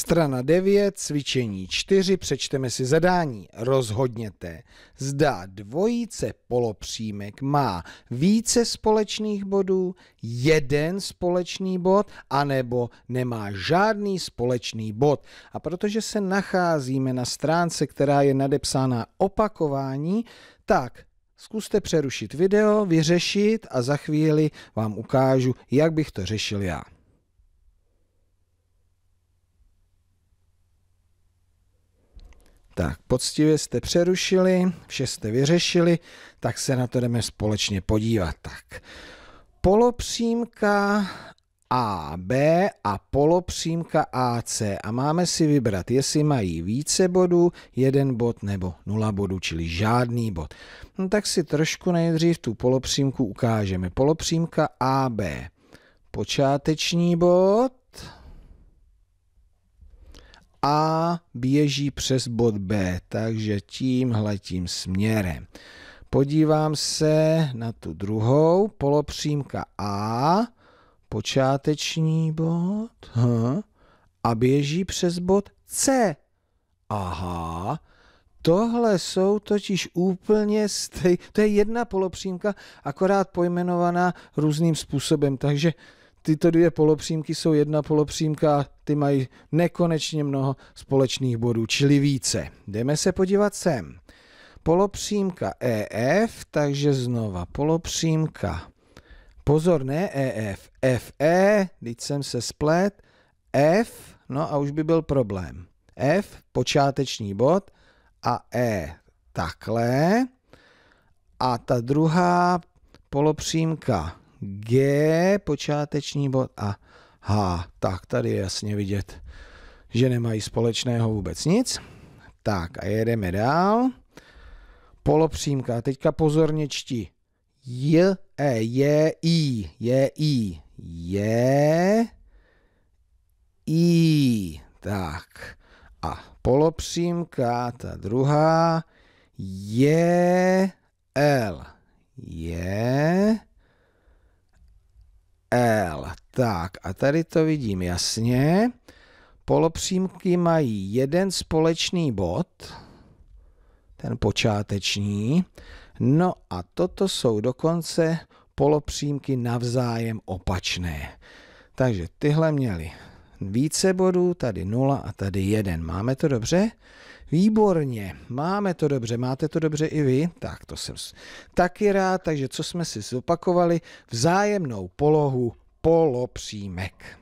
Strana 9, cvičení 4, přečteme si zadání. Rozhodněte, zda dvojice polopřímek má více společných bodů, jeden společný bod, anebo nemá žádný společný bod. A protože se nacházíme na stránce, která je nadepsána opakování, tak zkuste přerušit video, vyřešit a za chvíli vám ukážu, jak bych to řešil já. Tak, poctivě jste přerušili, vše jste vyřešili, tak se na to jdeme společně podívat. Tak, polopřímka AB a polopřímka AC a máme si vybrat, jestli mají více bodů, jeden bod nebo nula bodů, čili žádný bod. No tak si trošku nejdřív tu polopřímku ukážeme. Polopřímka AB, počáteční bod, a běží přes bod B, takže tímhletím směrem. Podívám se na tu druhou, polopřímka A, počáteční bod, a běží přes bod C. Aha, Tohle jsou totiž úplně stejné. To je jedna polopřímka, akorát pojmenovaná různým způsobem, takže tyto dvě polopřímky jsou jedna polopřímka, ty mají nekonečně mnoho společných bodů, čili více. Jdeme se podívat sem. Polopřímka EF, takže znova polopřímka. Pozor, ne EF, FE, teď jsem se splet, F, no a už by byl problém. F, počáteční bod, a E takhle. A ta druhá polopřímka G, počáteční bod a H. Tak tady je jasně vidět, že nemají společného vůbec nic. Tak a jedeme dál. Polopřímka. teďka pozorně čti. J, E, J, I, J, I, J, I. Tak. A polopřímka, ta druhá, J L. Je L. Tak a tady to vidím jasně. Polopřímky mají jeden společný bod, ten počáteční. No a toto jsou dokonce polopřímky navzájem opačné. Takže tyhle měly více bodů, tady 0 a tady 1. Máme to dobře? Výborně, máme to dobře, máte to dobře i vy? Tak to jsem taky rád, takže co jsme si zopakovali? Vzájemnou polohu polopřímek.